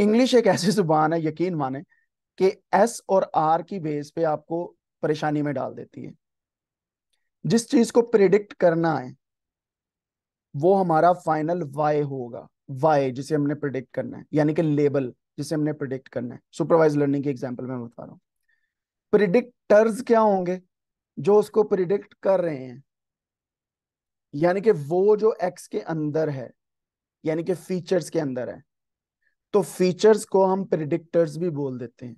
English एक ऐसी जुबान है यकीन माने कि एस और आर की बेस पे आपको परेशानी में डाल देती है जिस चीज को प्रिडिक्ट करना है वो हमारा फाइनल वाई होगा वाई जिसे हमने प्रिडिक्ट करना है यानी कि लेबल जिसे हमने प्रिडिक्ट करना है सुपरवाइज लर्निंग के एग्जाम्पल में बता रहा हूँ प्रिडिक्टर्स क्या होंगे जो उसको प्रिडिक्ट कर रहे हैं यानी कि वो जो एक्स के अंदर है यानी कि फीचर्स के अंदर है तो फीचर्स को हम प्रिडिक्टर्स भी बोल देते हैं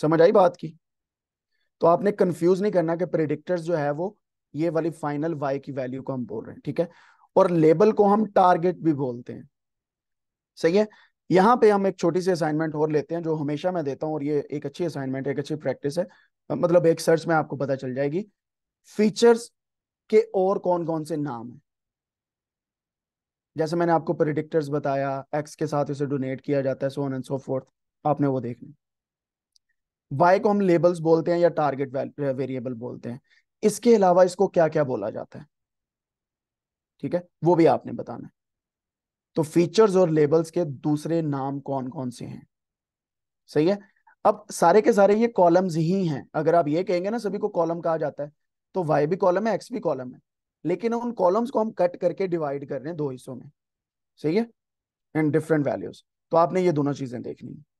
समझ आई बात की तो आपने कंफ्यूज नहीं करना कि प्रिडिक्टर्स जो है वो ये वाली फाइनल वाई की वैल्यू को हम बोल रहे हैं ठीक है और लेबल को हम टारगेट भी बोलते हैं सही है यहां पे हम एक छोटी सी असाइनमेंट और लेते हैं जो हमेशा मैं देता हूँ और ये एक अच्छी असाइनमेंट एक अच्छी प्रैक्टिस है मतलब एक सर्च में आपको पता चल जाएगी फीचर्स के और कौन कौन से नाम है जैसे मैंने आपको प्रिडिक्टर्स बताया एक्स के साथ इसे डोनेट किया जाता है so on and so forth आपने वो देख ली वाई को हम लेबल्स बोलते हैं या टारगेट वेरिएबल बोलते हैं इसके अलावा इसको क्या क्या बोला जाता है ठीक है वो भी आपने बताना है तो फीचर्स और लेबल्स के दूसरे नाम कौन कौन से हैं सही है अब सारे के सारे ये कॉलम्स ही हैं अगर आप ये कहेंगे ना सभी को कॉलम कहा जाता है तो वाई भी कॉलम है एक्स भी कॉलम है लेकिन उन कॉलम्स को हम कट करके डिवाइड कर रहे हैं दो हिस्सों में सही है इन डिफरेंट वैल्यूज तो आपने ये दोनों चीजें देखनी है